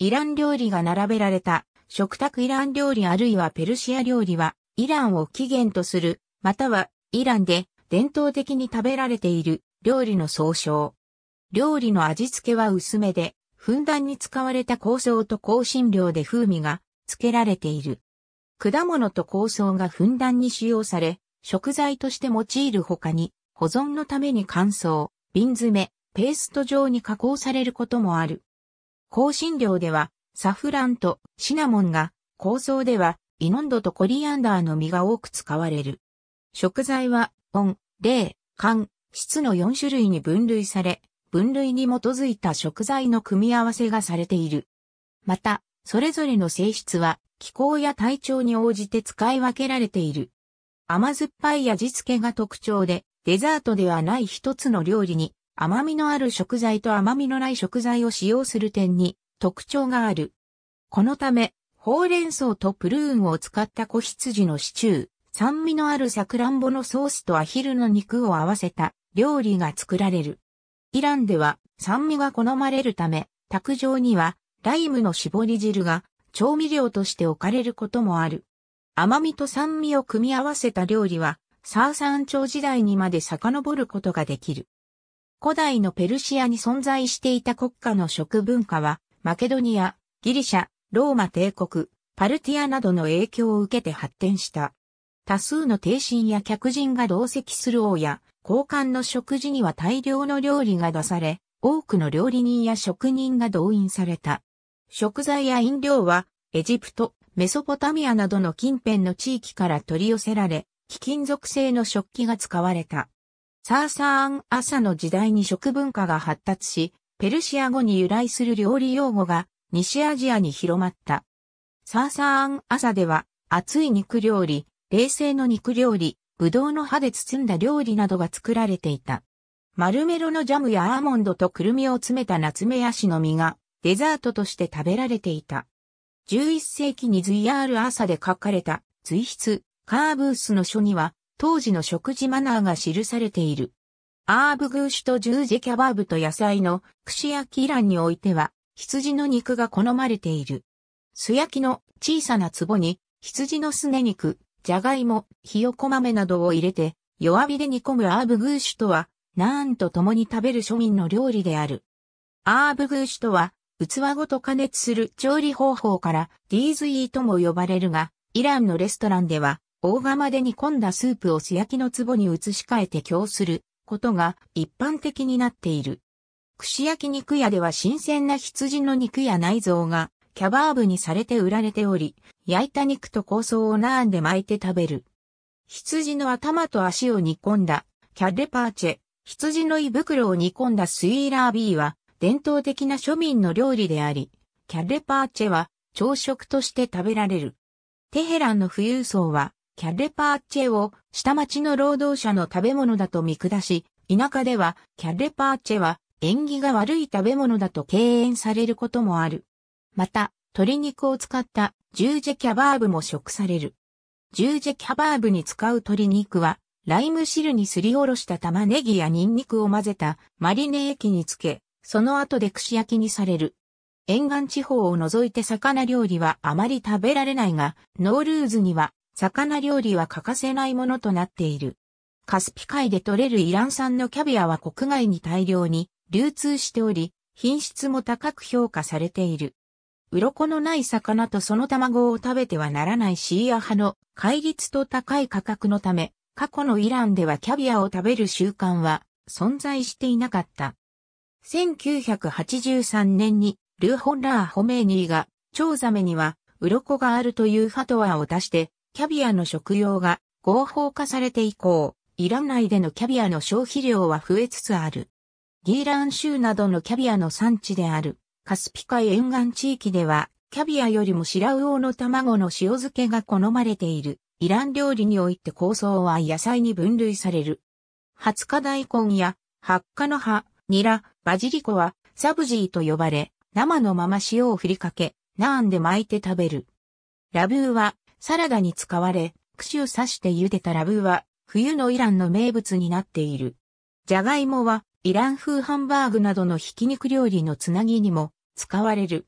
イラン料理が並べられた食卓イラン料理あるいはペルシア料理はイランを起源とする、またはイランで伝統的に食べられている料理の総称。料理の味付けは薄めで、ふんだんに使われた香草と香辛料で風味がつけられている。果物と香草がふんだんに使用され、食材として用いる他に、保存のために乾燥、瓶詰め、ペースト状に加工されることもある。香辛料では、サフランとシナモンが、香草では、イノンドとコリアンダーの実が多く使われる。食材は、温、冷、寒、質の4種類に分類され、分類に基づいた食材の組み合わせがされている。また、それぞれの性質は気候や体調に応じて使い分けられている。甘酸っぱい味付けが特徴で、デザートではない一つの料理に甘みのある食材と甘みのない食材を使用する点に特徴がある。このため、ほうれん草とプルーンを使った子羊のシチュー、酸味のあるサクランボのソースとアヒルの肉を合わせた料理が作られる。イランでは酸味が好まれるため、卓上にはライムの絞り汁が調味料として置かれることもある。甘みと酸味を組み合わせた料理は、サーサン朝時代にまで遡ることができる。古代のペルシアに存在していた国家の食文化は、マケドニア、ギリシャ、ローマ帝国、パルティアなどの影響を受けて発展した。多数の帝臣や客人が同席する王や、交換の食事には大量の料理が出され、多くの料理人や職人が動員された。食材や飲料は、エジプト、メソポタミアなどの近辺の地域から取り寄せられ、貴金属製の食器が使われた。サーサーン朝の時代に食文化が発達し、ペルシア語に由来する料理用語が西アジアに広まった。サーサーン朝では、熱い肉料理、冷製の肉料理、ぶどうの葉で包んだ料理などが作られていた。マルメロのジャムやアーモンドとくるみを詰めたナツメヤシの実がデザートとして食べられていた。11世紀にズイアール朝で書かれた随筆カーブースの書には当時の食事マナーが記されている。アーブグーシュとジュージェキャバーブと野菜の串焼き欄においては、羊の肉が好まれている。素焼きの小さな壺に、羊のすね肉、じゃがいも、ひよこ豆などを入れて、弱火で煮込むアーブグーシュとは、なんと共に食べる庶民の料理である。アーブグーシュとは、器ごと加熱する調理方法から、ディーズイーとも呼ばれるが、イランのレストランでは、大釜で煮込んだスープを素焼きの壺に移し替えて供することが一般的になっている。串焼き肉屋では新鮮な羊の肉や内臓がキャバーブにされて売られており、焼いた肉と香草をナーンで巻いて食べる。羊の頭と足を煮込んだキャレパーチェ、羊の胃袋を煮込んだスイーラービーは伝統的な庶民の料理であり、キャレパーチェは朝食として食べられる。テヘランの富裕層はキャレパーチェを下町の労働者の食べ物だと見下し、田舎ではキャレパーチェは縁起が悪い食べ物だと敬遠されることもある。また、鶏肉を使ったジュージェキャバーブも食される。ジュージェキャバーブに使う鶏肉は、ライム汁にすりおろした玉ねぎやニンニクを混ぜたマリネ液につけ、その後で串焼きにされる。沿岸地方を除いて魚料理はあまり食べられないが、ノールーズには魚料理は欠かせないものとなっている。カスピ海で採れるイラン産のキャビアは国外に大量に流通しており、品質も高く評価されている。鱗のない魚とその卵を食べてはならないシーア派の戒律と高い価格のため、過去のイランではキャビアを食べる習慣は存在していなかった。1983年にルーホンラー・ホメーニーが、蝶ザメには鱗があるというファトワーを出して、キャビアの食用が合法化されて以降、イラン内でのキャビアの消費量は増えつつある。ギーラン州などのキャビアの産地であるカスピ海沿岸地域では、キャビアよりもシラウオの卵の塩漬けが好まれている。イラン料理において構想は野菜に分類される。ハツカ大根や、ハッカの葉、ニラ、バジリコは、サブジーと呼ばれ、生のまま塩を振りかけ、ナーンで巻いて食べる。ラブーは、サラダに使われ、串を刺して茹でたラブーは、冬のイランの名物になっている。じゃがいもは、イラン風ハンバーグなどのひき肉料理のつなぎにも使われる。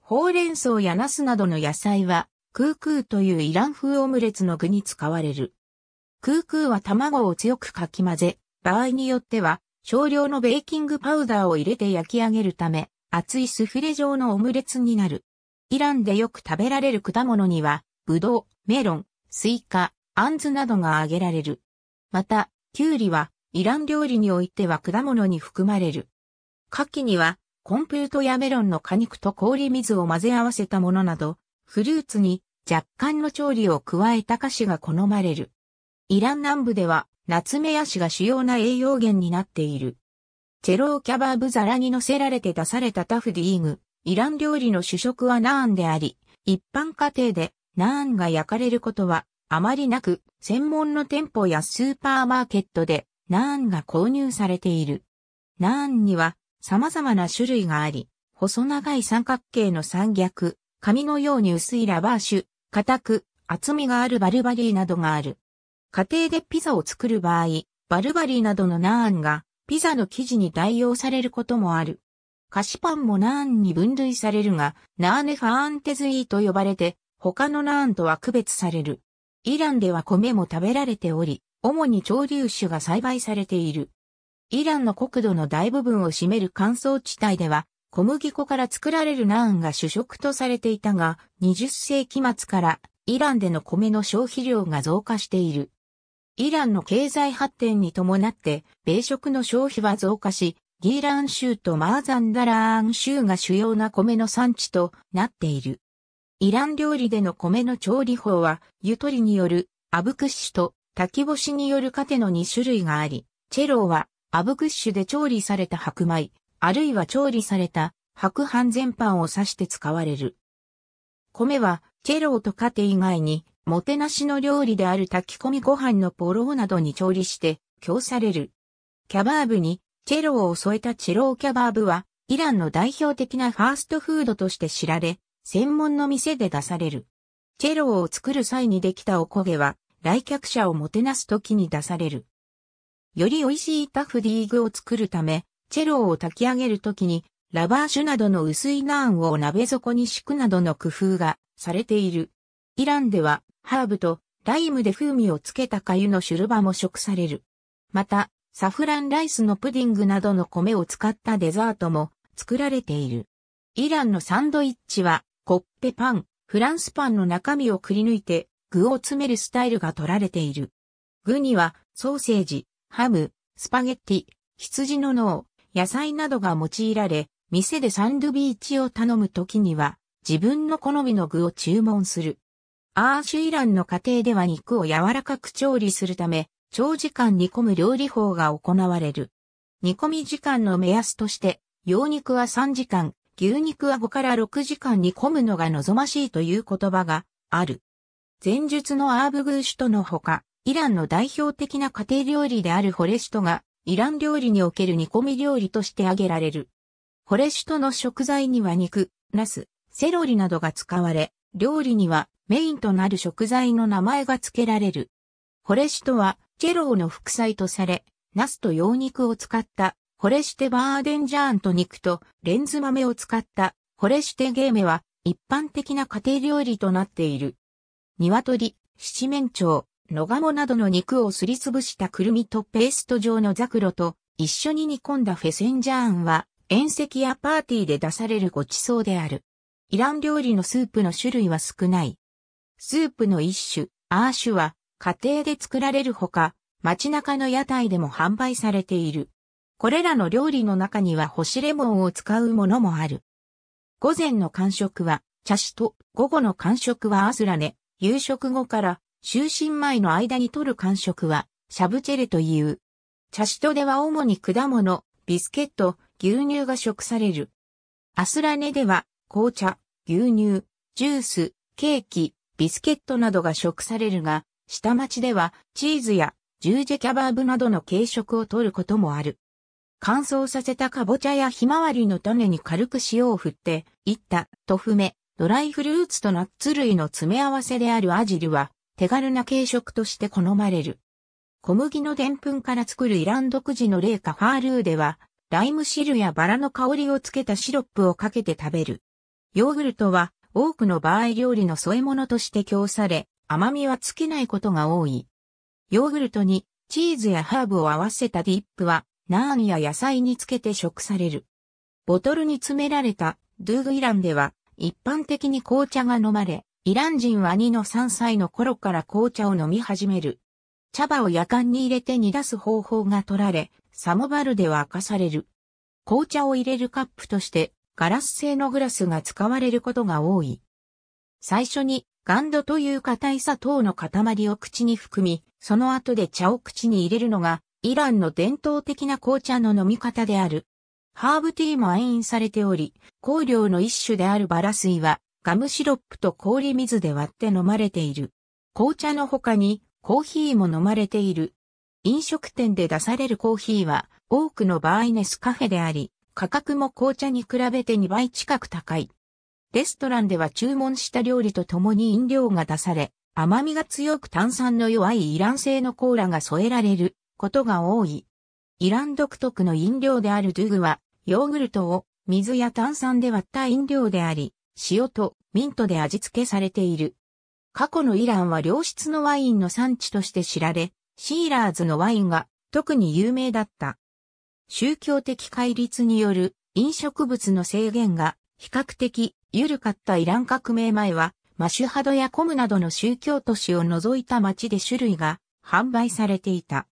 ほうれん草やナスなどの野菜は、クークーというイラン風オムレツの具に使われる。クークーは卵を強くかき混ぜ、場合によっては少量のベーキングパウダーを入れて焼き上げるため、厚いスフレ状のオムレツになる。イランでよく食べられる果物には、ブドウ、メロン、スイカ、アンズなどが挙げられる。また、キュウリはイラン料理においては果物に含まれる。牡蠣には、コンプートやメロンの果肉と氷水を混ぜ合わせたものなど、フルーツに若干の調理を加えた菓子が好まれる。イラン南部では、ナツメヤシが主要な栄養源になっている。チェローキャバーブザラに乗せられて出されたタフディーム、イラン料理の主食はナーンであり、一般家庭でナーンが焼かれることはあまりなく、専門の店舗やスーパーマーケットでナーンが購入されている。ナーンには様々な種類があり、細長い三角形の三脚、紙のように薄いラバー種、硬く、厚みがあるバルバリーなどがある。家庭でピザを作る場合、バルバリーなどのナーンがピザの生地に代用されることもある。菓子パンもナーンに分類されるが、ナーネファーンテズイと呼ばれて他のナーンとは区別される。イランでは米も食べられており、主に潮流種が栽培されている。イランの国土の大部分を占める乾燥地帯では、小麦粉から作られるナーンが主食とされていたが、20世紀末からイランでの米の消費量が増加している。イランの経済発展に伴って、米食の消費は増加し、ギーラン州とマーザンダラーン州が主要な米の産地となっている。イラン料理での米の調理法は、ゆとりによる、アブクッシュと炊き干しによるテの2種類があり、チェローは、アブクッシュで調理された白米、あるいは調理された白飯全般を指して使われる。米は、チェローとテ以外に、もてなしの料理である炊き込みご飯のポローなどに調理して、供される。キャバーブに、チェローを添えたチェローキャバーブは、イランの代表的なファーストフードとして知られ、専門の店で出される。チェロを作る際にできたおこげは、来客者をもてなす時に出される。より美味しいタフディーグを作るため、チェロを炊き上げる時に、ラバーシュなどの薄いナーンを鍋底に敷くなどの工夫がされている。イランでは、ハーブとライムで風味をつけた粥のシュルバも食される。また、サフランライスのプディングなどの米を使ったデザートも作られている。イランのサンドイッチはコッペパン、フランスパンの中身をくり抜いて具を詰めるスタイルが取られている。具にはソーセージ、ハム、スパゲッティ、羊の脳、野菜などが用いられ、店でサンドビーチを頼むときには自分の好みの具を注文する。アーシュイランの家庭では肉を柔らかく調理するため、長時間煮込む料理法が行われる。煮込み時間の目安として、羊肉は3時間、牛肉は5から6時間煮込むのが望ましいという言葉がある。前述のアーブグーシュトのほか、イランの代表的な家庭料理であるホレシュトが、イラン料理における煮込み料理として挙げられる。ホレシュトの食材には肉、ナス、セロリなどが使われ、料理にはメインとなる食材の名前が付けられる。ホレシュトはチェローの副菜とされ、ナスと羊肉を使ったホレシテバーデンジャーンと肉とレンズ豆を使ったホレシテゲーメは一般的な家庭料理となっている。鶏、七面鳥、野鴨などの肉をすりつぶしたくるみとペースト状のザクロと一緒に煮込んだフェセンジャーンは宴席やパーティーで出されるご馳走である。イラン料理のスープの種類は少ない。スープの一種、アーシュは家庭で作られるほか、街中の屋台でも販売されている。これらの料理の中には干しレモンを使うものもある。午前の間食は、茶師と、午後の間食はアスラネ、夕食後から就寝前の間に取る間食は、シャブチェレという。茶師とでは主に果物、ビスケット、牛乳が食される。アスラネでは、紅茶、牛乳、ジュース、ケーキ、ビスケットなどが食されるが、下町ではチーズやジュージェキャバーブなどの軽食を取ることもある。乾燥させたかぼちゃやひまわりの種に軽く塩を振って、いった、とふめ、ドライフルーツとナッツ類の詰め合わせであるアジルは、手軽な軽食として好まれる。小麦のぷんから作るイラン独自の冷菓ファールーでは、ライム汁やバラの香りをつけたシロップをかけて食べる。ヨーグルトは多くの場合料理の添え物として供され、甘みは尽きないことが多い。ヨーグルトにチーズやハーブを合わせたディップはナーや野菜につけて食される。ボトルに詰められたドゥーグイランでは一般的に紅茶が飲まれ、イラン人は2の3歳の頃から紅茶を飲み始める。茶葉を夜間に入れて煮出す方法が取られ、サモバルでは明かされる。紅茶を入れるカップとしてガラス製のグラスが使われることが多い。最初にガンドという硬い砂糖の塊を口に含み、その後で茶を口に入れるのがイランの伝統的な紅茶の飲み方である。ハーブティーも愛飲されており、香料の一種であるバラ水は、ガムシロップと氷水で割って飲まれている。紅茶の他に、コーヒーも飲まれている。飲食店で出されるコーヒーは、多くの場合ネスカフェであり、価格も紅茶に比べて2倍近く高い。レストランでは注文した料理と共に飲料が出され、甘みが強く炭酸の弱いイラン製のコーラが添えられることが多い。イラン独特の飲料であるドゥグは、ヨーグルトを水や炭酸で割った飲料であり、塩とミントで味付けされている。過去のイランは良質のワインの産地として知られ、シーラーズのワインが特に有名だった。宗教的戒律による飲食物の制限が比較的緩かったイラン革命前は、マシュハドやコムなどの宗教都市を除いた街で種類が販売されていた。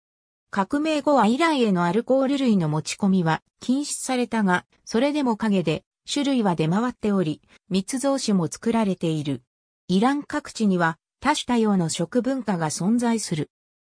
革命後はイランへのアルコール類の持ち込みは禁止されたが、それでも陰で種類は出回っており、密造酒も作られている。イラン各地には多種多様の食文化が存在する。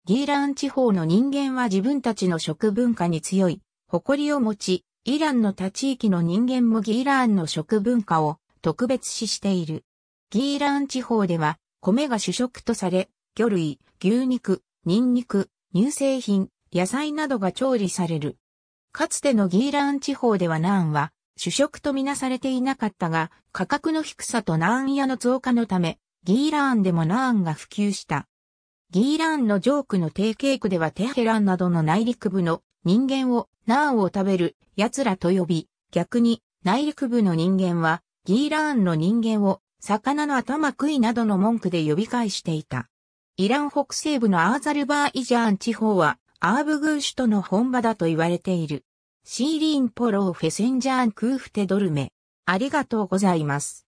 ギーラン地方の人間は自分たちの食文化に強い、誇りを持ち、イランの他地域の人間もギーランの食文化を特別視している。ギーラン地方では米が主食とされ、魚類、牛肉、ニンニク、乳製品、野菜などが調理される。かつてのギーラン地方ではナーンは主食とみなされていなかったが、価格の低さとナーン屋の増加のため、ギーラーンでもナーンが普及した。ギーラーンのジョークの定型区ではテヘランなどの内陸部の人間をナーンを食べる奴らと呼び、逆に内陸部の人間はギーラーンの人間を魚の頭食いなどの文句で呼び返していた。イラン北西部のアーザルバーイジャーン地方は、アーブグー首都の本場だと言われている。シーリーンポローフェセンジャーンクーフテドルメ。ありがとうございます。